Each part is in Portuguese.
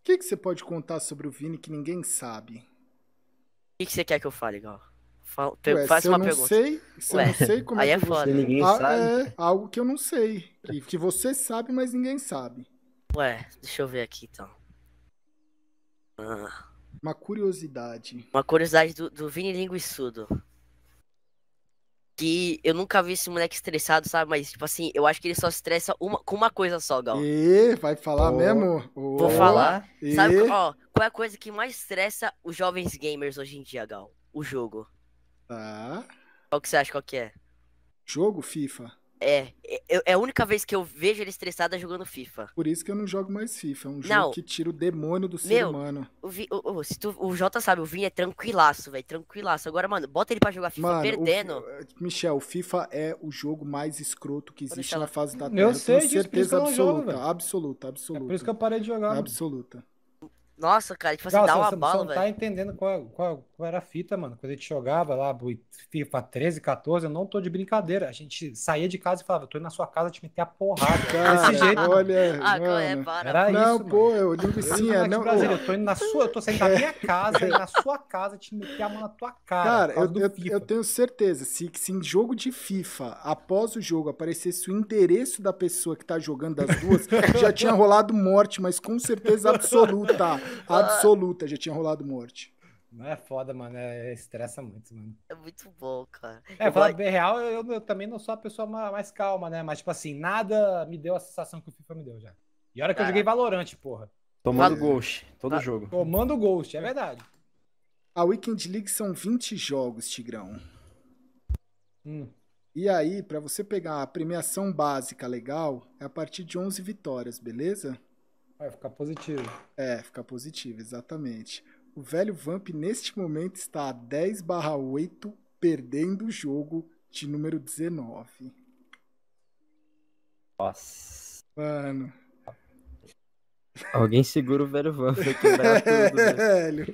O que, que você pode contar sobre o Vini que ninguém sabe? O que, que você quer que eu fale, Gal? Fala, Ué, faz uma eu não pergunta. Sei, se Ué, eu não sei como aí é, é que Você... Ninguém ah, sabe. É algo que eu não sei. Que, que você sabe, mas ninguém sabe. Ué, deixa eu ver aqui então. Ah. Uma curiosidade. Uma curiosidade do, do Vini Linguiçudo que eu nunca vi esse moleque estressado, sabe? Mas, tipo assim, eu acho que ele só estressa uma, com uma coisa só, Gal. E vai falar oh. mesmo? Oh. Vou falar. E... Sabe, ó, qual é a coisa que mais estressa os jovens gamers hoje em dia, Gal? O jogo. Tá. Ah. Qual que você acha qual que é? Jogo FIFA. É. é, é a única vez que eu vejo ele estressado é jogando FIFA. Por isso que eu não jogo mais FIFA, é um jogo que tira o demônio do ser Meu, humano. O, Vi, o, o, se tu, o Jota sabe, o Vini é tranquilaço, velho, tranquilaço. Agora, mano, bota ele pra jogar FIFA mano, perdendo. O, eh, Michel, o FIFA é o jogo mais escroto que existe na fase da Terra. Eu sei disso, certeza absoluta, jogo, absoluta, absoluta. É por isso que eu parei de jogar. Absoluta. Nossa, cara, tipo assim, Nossa, dá uma você, bala, tá velho. Você não tá entendendo qual, qual, qual, era a fita, mano. Quando a gente jogava lá, FIFA 13, 14, eu não tô de brincadeira. A gente saía de casa e falava, eu tô indo na sua casa te meter a porrada. Cara, desse jeito. Olha, ah, é? mano. É, para. Era não, isso, pô, mano. eu linguicinha, eu, é, não. eu tô indo na sua, eu tô saindo da é. minha casa, na sua casa te meter a mão na tua cara. Cara, eu, eu, eu, tenho certeza, se, se em jogo de FIFA, após o jogo, aparecesse o endereço da pessoa que tá jogando das duas, já tinha rolado morte, mas com certeza absoluta. Ah. absoluta, já tinha rolado morte. Não é foda, mano. É, estressa muito, mano. É muito bom, cara. É, eu falar vou... bem real, eu, eu, também não sou a pessoa mais calma, né? Mas, tipo assim, nada me deu a sensação que o FIFA me deu já. E a hora que eu joguei Valorante, porra. Tomando Val... Ghost, todo tá... jogo. Tomando Ghost, é verdade. A Weekend League são 20 jogos, Tigrão. Hum. E aí, para você pegar a premiação básica legal, é a partir de 11 vitórias, beleza? Vai ficar positivo. É, ficar positivo, exatamente. O velho Vamp neste momento está a 10 barra 8, perdendo o jogo de número 19. Nossa. Mano, Alguém segura o velho Vampiro que tudo, né? velho,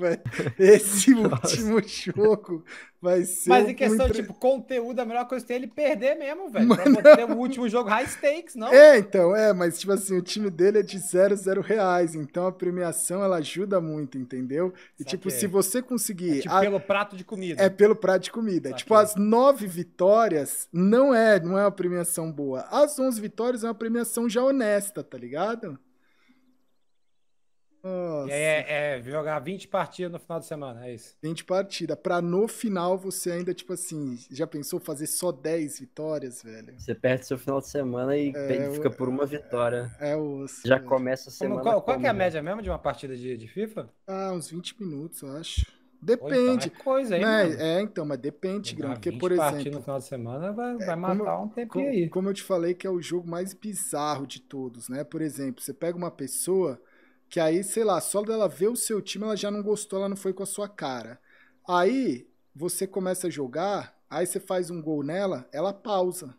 Esse último jogo vai ser. Mas em questão, entre... tipo, conteúdo, a melhor coisa que tem é ele perder mesmo, velho. Mas pra não... o último jogo high stakes, não. É, então, é, mas tipo assim, o time dele é de zero, zero reais. Então a premiação ela ajuda muito, entendeu? E tipo, se você conseguir. É, tipo, a... pelo prato de comida. É pelo prato de comida. Tipo, as nove vitórias não é, não é uma premiação boa. As onze vitórias é uma premiação já honesta, tá ligado? Nossa. E aí é, é, jogar 20 partidas no final de semana, é isso. 20 partidas. Pra no final você ainda, tipo assim, já pensou fazer só 10 vitórias, velho? Você perde seu final de semana e é, fica por uma vitória. É, é osso. Já velho. começa a semana. Como, qual, qual é a média mesmo de uma partida de, de FIFA? Ah, uns 20 minutos, eu acho. Depende. Então é coisa aí, né? É, então, mas depende, Grão. Porque, por exemplo. no final de semana vai, é, vai matar como, um tempinho como, aí. Como eu te falei, que é o jogo mais bizarro de todos, né? Por exemplo, você pega uma pessoa que aí, sei lá, só dela ver o seu time, ela já não gostou, ela não foi com a sua cara. Aí você começa a jogar, aí você faz um gol nela, ela pausa.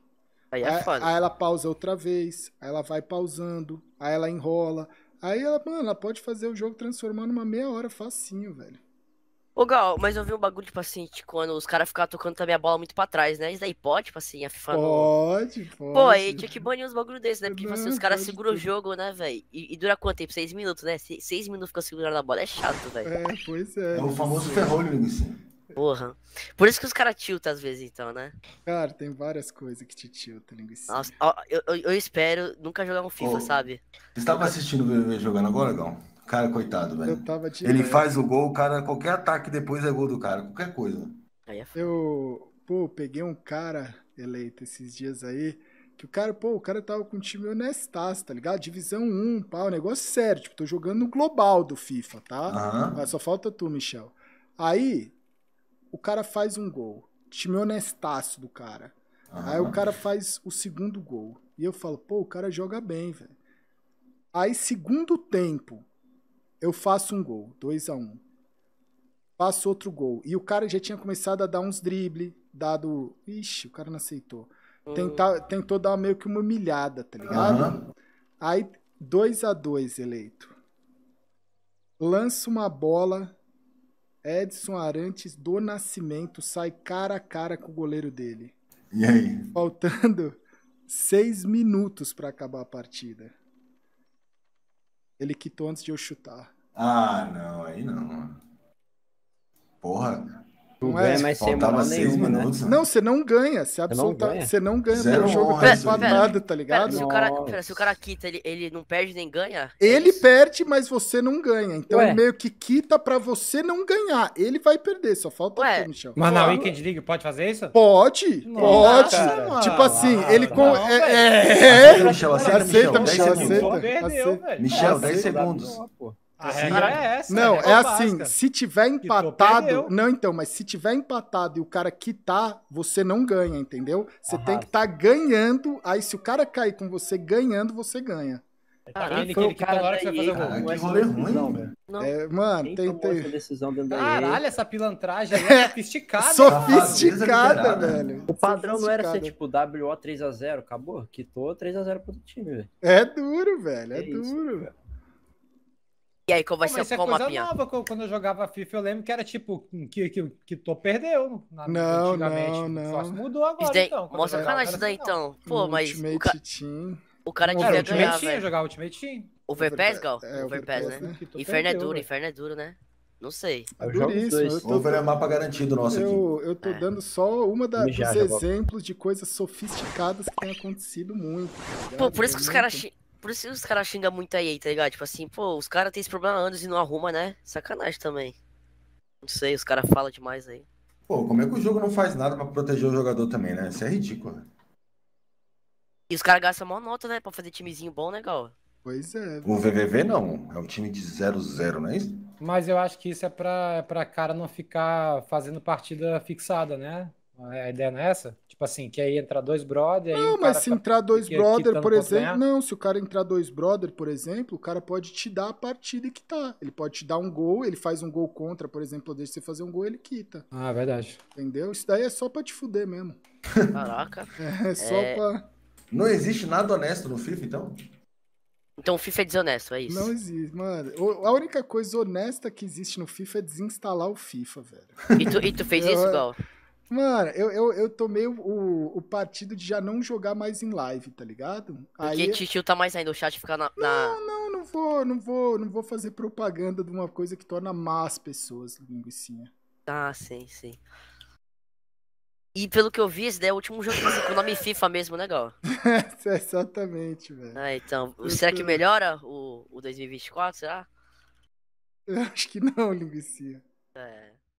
Aí é aí, Aí ela pausa outra vez, aí ela vai pausando, aí ela enrola. Aí ela, mano, ela pode fazer o jogo transformar numa meia hora facinho, velho. Ô, Gal, mas eu vi um bagulho, tipo assim, quando os caras ficavam tocando também a bola muito pra trás, né? Isso daí pode, tipo assim, a FIFA Pode, não... pode. Pô, aí tinha que banir uns bagulho desses, né? Porque, tipo assim, os caras seguram o jogo, né, velho? E, e, dura quanto tempo? Seis minutos, né? Se, seis minutos ficando segurando a bola é chato, é, velho. É, pois é. É o famoso ferrolho, linguiça. Porra. Por isso que os caras tiltam às vezes, então, né? Cara, tem várias coisas que te tiltam, linguiça. Nossa, ó, eu, eu, eu, espero nunca jogar um FIFA, sabe? Você estava assistindo o BBB jogando agora, Gal? Cara, coitado, velho. Ele faz o gol, cara, qualquer ataque depois é gol do cara, qualquer coisa. É eu, pô, peguei um cara eleito esses dias aí, que o cara, pô, o cara tava com um time honestaço, tá ligado? Divisão 1, pá, o negócio sério, tipo, tô jogando no global do FIFA, tá? Uhum. Só falta tu, Michel. Aí, o cara faz um gol, time honestaço do cara. Uhum. Aí o cara faz o segundo gol. E eu falo, pô, o cara joga bem, velho. Aí, segundo tempo, eu faço um gol, 2 a 1 um. Faço outro gol. E o cara já tinha começado a dar uns dribles. dado. Ixi, o cara não aceitou. Tentar, tentou dar meio que uma humilhada, tá ligado? Uhum. Aí, 2 a 2 eleito. Lança uma bola. Edson Arantes do Nascimento sai cara a cara com o goleiro dele. E aí? Faltando seis minutos para acabar a partida. Ele quitou antes de eu chutar. Ah, não, aí não. Porra não é? mais sem moral nenhuma, minutos, né? Não, você não ganha. Você, absoluta... não você não ganha pelo jogo pera, nada, tá ligado? Pera, se, o cara, pera, se o cara quita, ele, ele não perde nem ganha? Ele é perde, mas você não ganha. Então ele meio que quita pra você não ganhar. Ele vai perder, só falta Ué. o Michel. Mas na Weekend League pode fazer isso? Pode, Nossa, pode. Cara. Tipo assim, ah, ele... Não, com... Não, é, é, é, Michel, aceita, Michel, aceita. Michel, 10 segundos. Assim é? É a regra é essa. Não, é assim, se tiver empatado, não então, mas se tiver empatado e o cara quitar, você não ganha, entendeu? Você Arrasa. tem que estar tá ganhando, aí se o cara cair com você ganhando, você ganha. É Caraca, aquele, cara hora que vai fazer o gol. rolê ruim, não, velho. Não, mano, tem, tem... decisão dentro Caralho, essa pilantragem é sofisticada. sofisticada, velho. O padrão não era ser tipo WO 3x0, acabou? Quitou 3x0 pro time, velho. É duro, velho, é, duro, velho. E aí, como vai ser é como é coisa a nova, quando eu jogava FIFA, eu lembro que era tipo, que, que, que tô perdeu. Na, não, não, tipo, Só mudou agora, daí, então. Mostra o canal isso daí, então. Assim, então. Pô, hum, mas... Ultimate o ca... Team. O cara devia ganhar, Ultimate Team, jogar Ultimate Team. Overpass, Gal? É, Overpass, né? né? Inferno é duro, Inferno é duro, né? Não sei. É duríssimo. Tô... Over é mapa garantido nosso eu, aqui. Eu tô é. dando só uma da, dos exemplos de coisas sofisticadas que tem acontecido muito. Pô, por isso que os caras... Por isso os caras xingam muito aí, tá ligado? Tipo assim, pô, os caras têm esse problema há anos e não arruma, né? Sacanagem também. Não sei, os caras falam demais aí. Pô, como é que o jogo não faz nada pra proteger o jogador também, né? Isso é ridículo. Né? E os caras gastam maior nota, né? Pra fazer timezinho bom, legal. Né, pois é. O VVV não, é um time de 0-0, não é isso? Mas eu acho que isso é pra, pra cara não ficar fazendo partida fixada, né? É, a ideia não é essa? Tipo assim, que aí entrar dois brother. Não, mas se entrar dois brother, por exemplo. Não, se o cara entrar dois brother, por exemplo, o cara pode te dar a partida e quitar. Ele pode te dar um gol, ele faz um gol contra, por exemplo, deixa você fazer um gol, ele quita. Ah, verdade. Entendeu? Isso daí é só pra te fuder mesmo. Caraca. é, é só é... pra. Não existe nada honesto no FIFA, então? Então o FIFA é desonesto, é isso? Não existe, mano. A única coisa honesta que existe no FIFA é desinstalar o FIFA, velho. E tu, e tu fez Eu... isso, Gal? Mano, eu, eu, eu tomei o, o partido de já não jogar mais em live, tá ligado? Porque Aí... te tá mais ainda, o chat fica na, na... Não, não, não vou, não vou, não vou fazer propaganda de uma coisa que torna más pessoas, linguicinha. Ah, sim, sim. E pelo que eu vi, esse daí é o último jogo assim, com o nome FIFA mesmo, né, Gal? é exatamente, velho. Ah, então. Eu será tô... que melhora o, o 2024, será? Eu acho que não, linguicinha É.